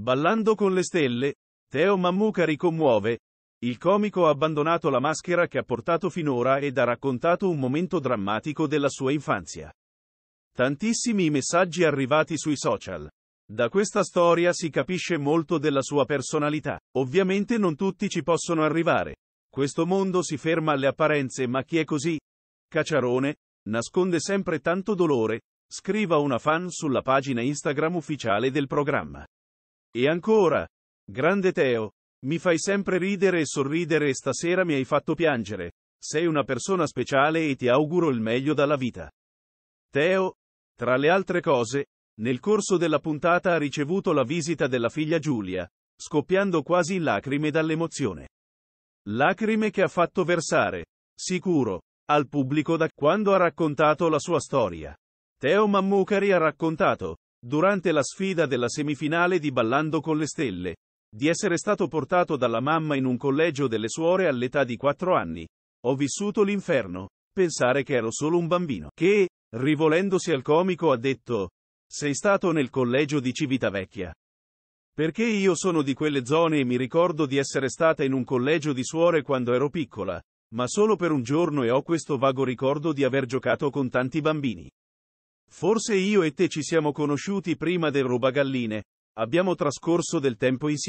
Ballando con le stelle, Teo Mammuca ricommuove. Il comico ha abbandonato la maschera che ha portato finora ed ha raccontato un momento drammatico della sua infanzia. Tantissimi i messaggi arrivati sui social. Da questa storia si capisce molto della sua personalità. Ovviamente non tutti ci possono arrivare. Questo mondo si ferma alle apparenze, ma chi è così? Cacciarone nasconde sempre tanto dolore, scriva una fan sulla pagina Instagram ufficiale del programma. E ancora, grande Teo, mi fai sempre ridere e sorridere e stasera mi hai fatto piangere. Sei una persona speciale e ti auguro il meglio dalla vita. Teo, tra le altre cose, nel corso della puntata ha ricevuto la visita della figlia Giulia, scoppiando quasi in lacrime dall'emozione. Lacrime che ha fatto versare, sicuro, al pubblico da quando ha raccontato la sua storia. Teo Mammucari ha raccontato, durante la sfida della semifinale di Ballando con le Stelle, di essere stato portato dalla mamma in un collegio delle suore all'età di 4 anni. Ho vissuto l'inferno, pensare che ero solo un bambino, che, rivolendosi al comico, ha detto, sei stato nel collegio di Civitavecchia. Perché io sono di quelle zone e mi ricordo di essere stata in un collegio di suore quando ero piccola, ma solo per un giorno e ho questo vago ricordo di aver giocato con tanti bambini. Forse io e te ci siamo conosciuti prima del rubagalline, abbiamo trascorso del tempo insieme.